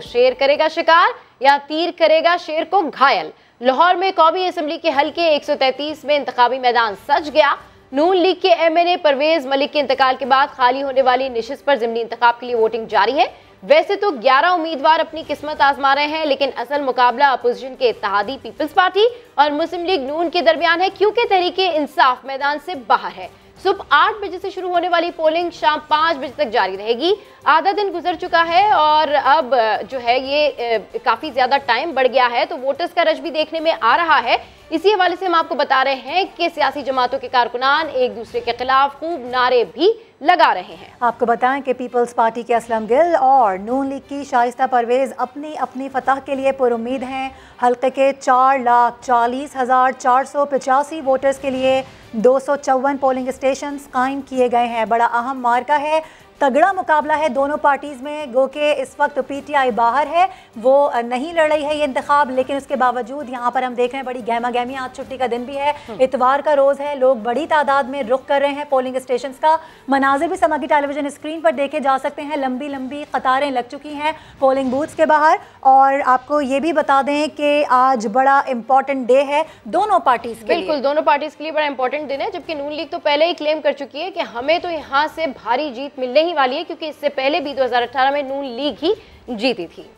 शेर करेगा शिकार या तीर करेगा शेर को घायल लाहौर में कौमी असम्बली के हल्के 133 में इंतबी मैदान सज गया नून लीग के एमएनए परवेज मलिक के इंतकाल के बाद खाली होने वाली निशस्त पर जमनी इंतब के लिए वोटिंग जारी है वैसे तो 11 उम्मीदवार अपनी किस्मत आजमा रहे हैं लेकिन असल मुकाबला अपोजिशन के इतिहादी पीपल्स पार्टी और मुस्लिम लीग नून के दरमियान है क्योंकि तहरीके इंसाफ मैदान से बाहर है सुबह आठ बजे से शुरू होने वाली पोलिंग शाम पाँच बजे तक जारी रहेगी आधा दिन गुजर चुका है और अब जो है ये काफ़ी ज़्यादा टाइम बढ़ गया है तो वोटर्स का रश भी देखने में आ रहा है इसी हवाले से हम आपको बता रहे हैं कि सियासी जमातों के कारकुनान एक दूसरे के खिलाफ खूब नारे भी लगा रहे हैं आपको बताएं कि पीपल्स पार्टी के असलम गिल और नून लीग की शाइस्ता परवेज अपनी अपनी फतह के लिए पुरुद हैं हल्के के चार लाख चालीस हज़ार चार सौ पचासी वोटर्स के लिए दो सौ चौवन पोलिंग स्टेशन कायम किए गए हैं बड़ा अहम मार्का है तगड़ा मुकाबला है दोनों पार्टीज़ में गो के इस वक्त पीटीआई बाहर है वो नहीं लड़ रही है ये इंतखब लेकिन उसके बावजूद यहाँ पर हम देख रहे हैं बड़ी गहमा गहमी आज छुट्टी का दिन भी है हम्म। इतवार का रोज़ है लोग बड़ी तादाद में रुख कर रहे हैं पोलिंग स्टेशन का मनाजिर भी समाजी टेलीविजन स्क्रीन पर देखे जा सकते हैं लंबी लंबी कतारें लग चुकी हैं पोलिंग बूथ्स के बाहर और आपको ये भी बता दें कि आज बड़ा इंपॉर्टेंट डे है दोनों पार्टीज के बिल्कुल दोनों पार्टीज के लिए बड़ा इंपॉर्टेंट दिन है जबकि नून लीग तो पहले ही क्लेम कर चुकी है कि हमें तो यहाँ से भारी जीत मिलने ही वाली है क्योंकि इससे पहले भी 2018 में नून लीग ही जीती थी